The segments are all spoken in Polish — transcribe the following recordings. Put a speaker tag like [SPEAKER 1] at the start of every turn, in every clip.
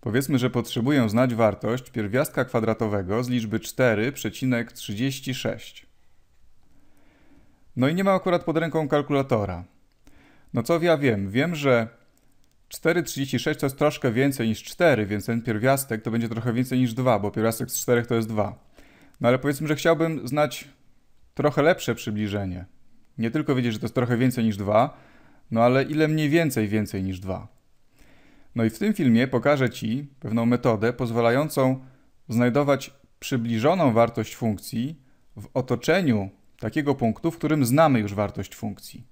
[SPEAKER 1] Powiedzmy, że potrzebuję znać wartość pierwiastka kwadratowego z liczby 4,36. No i nie mam akurat pod ręką kalkulatora. No co ja wiem? Wiem, że 4,36 to jest troszkę więcej niż 4, więc ten pierwiastek to będzie trochę więcej niż 2, bo pierwiastek z 4 to jest 2. No ale powiedzmy, że chciałbym znać trochę lepsze przybliżenie. Nie tylko wiedzieć, że to jest trochę więcej niż 2, no ale ile mniej więcej więcej niż 2. No i w tym filmie pokażę Ci pewną metodę pozwalającą znajdować przybliżoną wartość funkcji w otoczeniu takiego punktu, w którym znamy już wartość funkcji.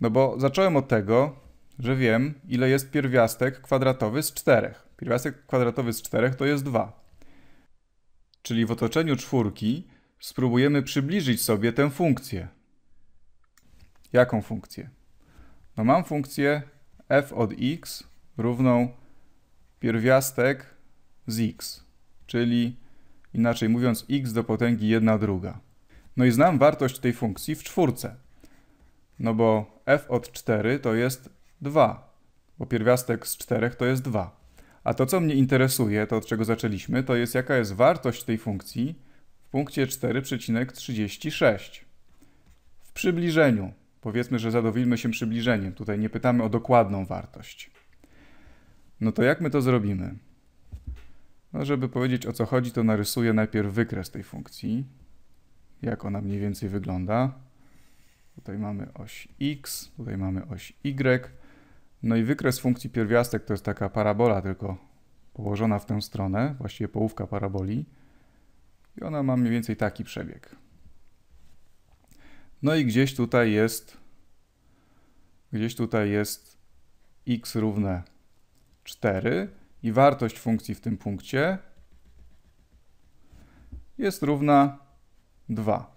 [SPEAKER 1] No bo zacząłem od tego, że wiem, ile jest pierwiastek kwadratowy z 4. Pierwiastek kwadratowy z 4 to jest 2. Czyli w otoczeniu czwórki spróbujemy przybliżyć sobie tę funkcję. Jaką funkcję? No mam funkcję f od x równą pierwiastek z x, czyli inaczej mówiąc x do potęgi 1 druga. No i znam wartość tej funkcji w czwórce, no bo f od 4 to jest 2, bo pierwiastek z 4 to jest 2. A to, co mnie interesuje, to od czego zaczęliśmy, to jest jaka jest wartość tej funkcji w punkcie 4,36. W przybliżeniu, powiedzmy, że zadowolimy się przybliżeniem, tutaj nie pytamy o dokładną wartość. No to jak my to zrobimy? No, żeby powiedzieć o co chodzi, to narysuję najpierw wykres tej funkcji, jak ona mniej więcej wygląda. Tutaj mamy oś x, tutaj mamy oś y. No i wykres funkcji pierwiastek to jest taka parabola tylko położona w tę stronę, właściwie połówka paraboli. I ona ma mniej więcej taki przebieg. No i gdzieś tutaj jest, gdzieś tutaj jest x równe 4 i wartość funkcji w tym punkcie jest równa 2.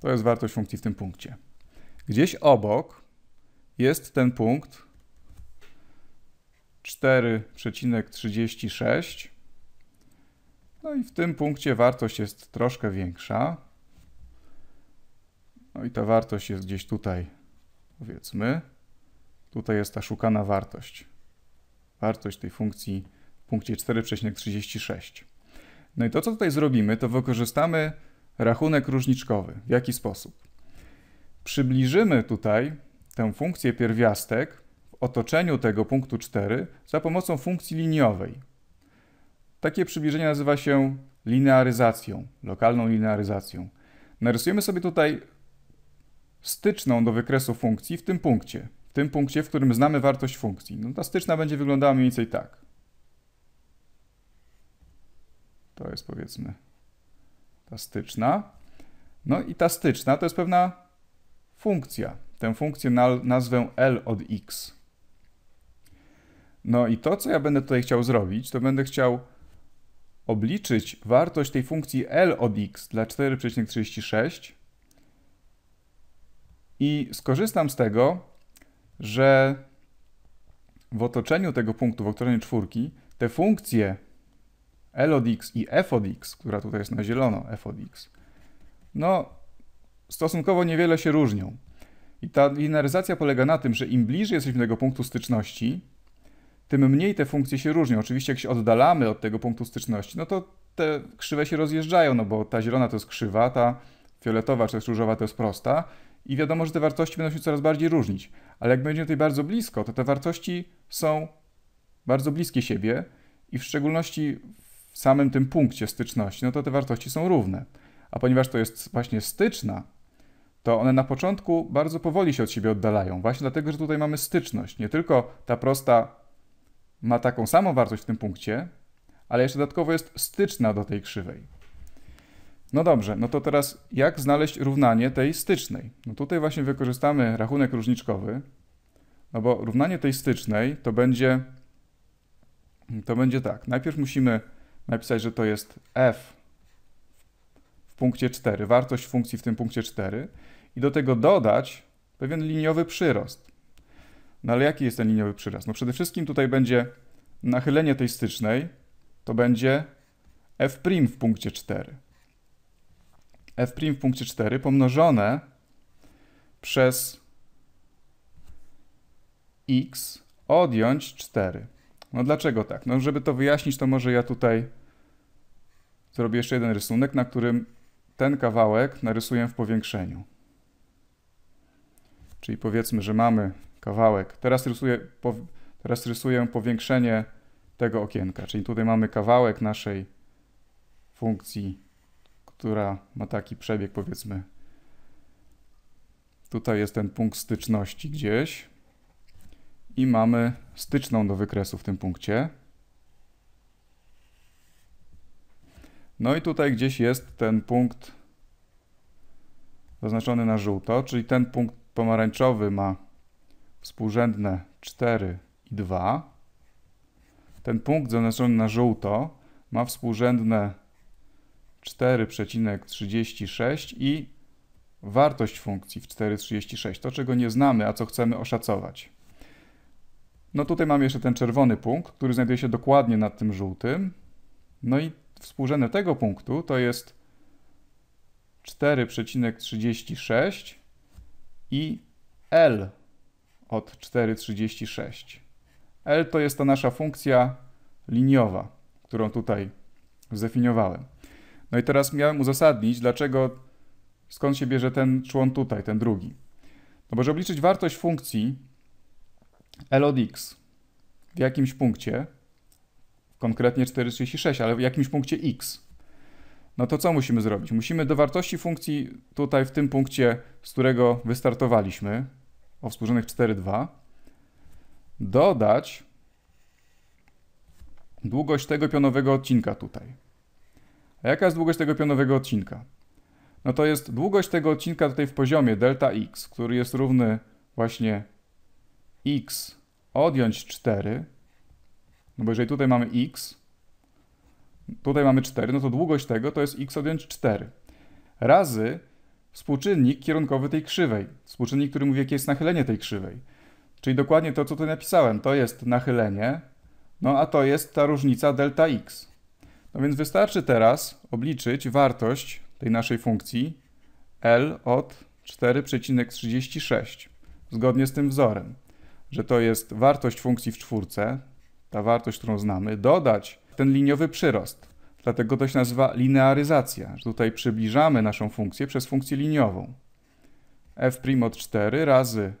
[SPEAKER 1] To jest wartość funkcji w tym punkcie. Gdzieś obok jest ten punkt 4,36. No i w tym punkcie wartość jest troszkę większa. No i ta wartość jest gdzieś tutaj, powiedzmy Tutaj jest ta szukana wartość. Wartość tej funkcji w punkcie 4,36. No i to, co tutaj zrobimy, to wykorzystamy rachunek różniczkowy. W jaki sposób? Przybliżymy tutaj tę funkcję pierwiastek w otoczeniu tego punktu 4 za pomocą funkcji liniowej. Takie przybliżenie nazywa się linearyzacją, lokalną linearyzacją. Narysujemy sobie tutaj styczną do wykresu funkcji w tym punkcie tym punkcie, w którym znamy wartość funkcji. No, ta styczna będzie wyglądała mniej więcej tak. To jest powiedzmy ta styczna. No i ta styczna to jest pewna funkcja. Tę funkcję nazwę L od x. No i to, co ja będę tutaj chciał zrobić, to będę chciał obliczyć wartość tej funkcji L od x dla 4,36 i skorzystam z tego, że w otoczeniu tego punktu, w otoczeniu czwórki, te funkcje L od x i f od x, która tutaj jest na zielono, f od x, no stosunkowo niewiele się różnią. I ta linearyzacja polega na tym, że im bliżej jesteśmy tego punktu styczności, tym mniej te funkcje się różnią. Oczywiście jak się oddalamy od tego punktu styczności, no to te krzywe się rozjeżdżają, no bo ta zielona to jest krzywa, ta fioletowa czy też różowa to jest prosta i wiadomo, że te wartości będą się coraz bardziej różnić. Ale jak będziemy tutaj bardzo blisko, to te wartości są bardzo bliskie siebie i w szczególności w samym tym punkcie styczności, no to te wartości są równe. A ponieważ to jest właśnie styczna, to one na początku bardzo powoli się od siebie oddalają. Właśnie dlatego, że tutaj mamy styczność. Nie tylko ta prosta ma taką samą wartość w tym punkcie, ale jeszcze dodatkowo jest styczna do tej krzywej. No dobrze, no to teraz jak znaleźć równanie tej stycznej? No tutaj właśnie wykorzystamy rachunek różniczkowy, no bo równanie tej stycznej to będzie, to będzie tak. Najpierw musimy napisać, że to jest f w punkcie 4, wartość funkcji w tym punkcie 4 i do tego dodać pewien liniowy przyrost. No ale jaki jest ten liniowy przyrost? No przede wszystkim tutaj będzie nachylenie tej stycznej, to będzie f' w punkcie 4 f' w punkcie 4 pomnożone przez x odjąć 4. No dlaczego tak? No żeby to wyjaśnić, to może ja tutaj zrobię jeszcze jeden rysunek, na którym ten kawałek narysuję w powiększeniu. Czyli powiedzmy, że mamy kawałek. Teraz rysuję, teraz rysuję powiększenie tego okienka. Czyli tutaj mamy kawałek naszej funkcji która ma taki przebieg powiedzmy. Tutaj jest ten punkt styczności gdzieś i mamy styczną do wykresu w tym punkcie. No i tutaj gdzieś jest ten punkt zaznaczony na żółto, czyli ten punkt pomarańczowy ma współrzędne 4 i 2. Ten punkt zaznaczony na żółto ma współrzędne 4,36 i wartość funkcji w 4,36, to czego nie znamy, a co chcemy oszacować. No tutaj mamy jeszcze ten czerwony punkt, który znajduje się dokładnie nad tym żółtym. No i współrzędne tego punktu to jest 4,36 i L od 4,36. L to jest ta nasza funkcja liniowa, którą tutaj zdefiniowałem. No i teraz miałem uzasadnić, dlaczego, skąd się bierze ten człon tutaj, ten drugi. No bo żeby obliczyć wartość funkcji L od x w jakimś punkcie, konkretnie 436, ale w jakimś punkcie x, no to co musimy zrobić? Musimy do wartości funkcji tutaj w tym punkcie, z którego wystartowaliśmy, o współrzędnych 4,2, dodać długość tego pionowego odcinka tutaj. A jaka jest długość tego pionowego odcinka? No to jest długość tego odcinka tutaj w poziomie delta x, który jest równy właśnie x odjąć 4, no bo jeżeli tutaj mamy x, tutaj mamy 4, no to długość tego to jest x odjąć 4, razy współczynnik kierunkowy tej krzywej, współczynnik, który mówi, jakie jest nachylenie tej krzywej. Czyli dokładnie to, co tutaj napisałem, to jest nachylenie, no a to jest ta różnica delta x. No więc wystarczy teraz obliczyć wartość tej naszej funkcji L od 4,36 zgodnie z tym wzorem, że to jest wartość funkcji w czwórce, ta wartość, którą znamy, dodać ten liniowy przyrost. Dlatego to się nazywa linearyzacja, że tutaj przybliżamy naszą funkcję przez funkcję liniową. f' od 4 razy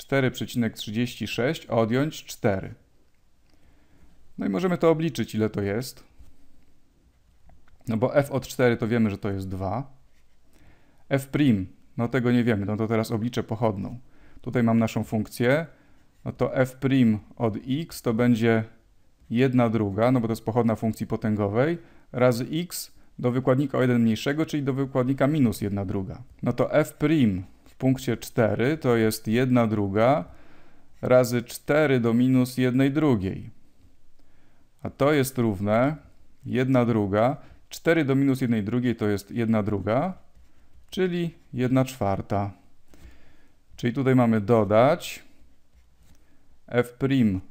[SPEAKER 1] 4,36 odjąć 4. No i możemy to obliczyć, ile to jest. No bo f od 4 to wiemy, że to jest 2. f prim, no tego nie wiemy, no to teraz obliczę pochodną. Tutaj mam naszą funkcję, no to f prim od x to będzie 1 druga, no bo to jest pochodna funkcji potęgowej, razy x do wykładnika o 1 mniejszego, czyli do wykładnika minus 1 druga. No to f prim w punkcie 4 to jest 1 druga razy 4 do minus 1 drugiej. A to jest równe 1 druga, 4 do minus 1 drugiej to jest 1 druga, czyli 1 czwarta. Czyli tutaj mamy dodać f'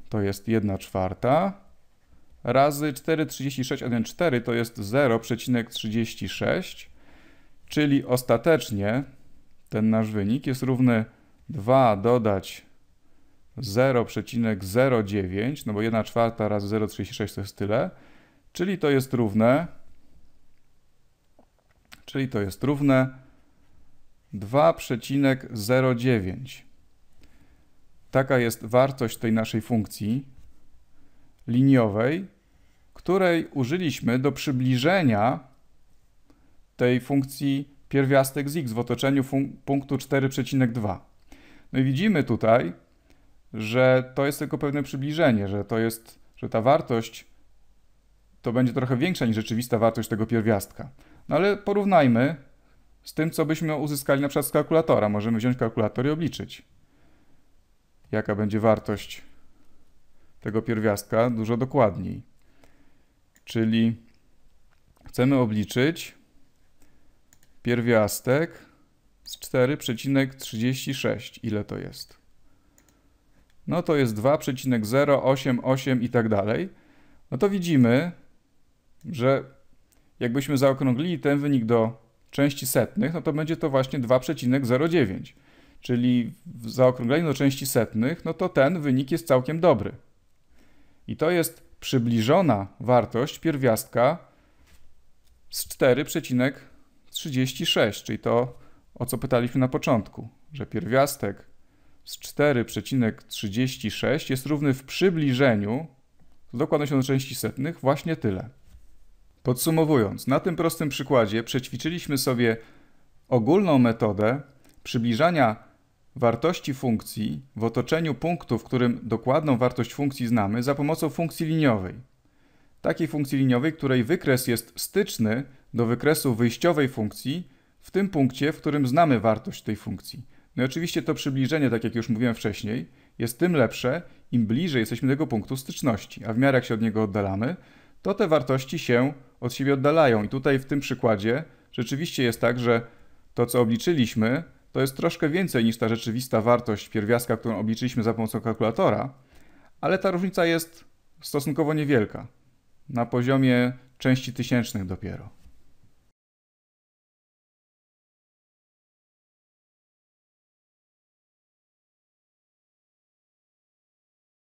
[SPEAKER 1] to jest 1 czwarta razy 4,36, a więc 4 to jest 0,36, czyli ostatecznie ten nasz wynik jest równy 2 dodać 0,09, no bo 1 czwarta razy 0,36 to jest tyle, czyli to jest równe czyli to jest równe 2,09. Taka jest wartość tej naszej funkcji liniowej, której użyliśmy do przybliżenia tej funkcji pierwiastek z x w otoczeniu punktu 4,2. No i widzimy tutaj, że to jest tylko pewne przybliżenie, że to jest, że ta wartość to będzie trochę większa niż rzeczywista wartość tego pierwiastka. No ale porównajmy z tym, co byśmy uzyskali na przykład z kalkulatora. Możemy wziąć kalkulator i obliczyć. Jaka będzie wartość tego pierwiastka dużo dokładniej. Czyli chcemy obliczyć pierwiastek z 4,36. Ile to jest? No to jest 2,088 i tak dalej. No to widzimy, że Jakbyśmy zaokrąglili ten wynik do części setnych, no to będzie to właśnie 2,09. Czyli w zaokrągleniu do części setnych, no to ten wynik jest całkiem dobry. I to jest przybliżona wartość pierwiastka z 4,36, czyli to, o co pytaliśmy na początku, że pierwiastek z 4,36 jest równy w przybliżeniu z dokładnością do części setnych właśnie tyle. Podsumowując, na tym prostym przykładzie przećwiczyliśmy sobie ogólną metodę przybliżania wartości funkcji w otoczeniu punktu, w którym dokładną wartość funkcji znamy, za pomocą funkcji liniowej. Takiej funkcji liniowej, której wykres jest styczny do wykresu wyjściowej funkcji w tym punkcie, w którym znamy wartość tej funkcji. No i oczywiście to przybliżenie, tak jak już mówiłem wcześniej, jest tym lepsze, im bliżej jesteśmy tego punktu styczności, a w miarę jak się od niego oddalamy, to te wartości się od siebie oddalają. I tutaj w tym przykładzie rzeczywiście jest tak, że to, co obliczyliśmy, to jest troszkę więcej niż ta rzeczywista wartość pierwiastka, którą obliczyliśmy za pomocą kalkulatora, ale ta różnica jest stosunkowo niewielka, na poziomie części tysięcznych dopiero.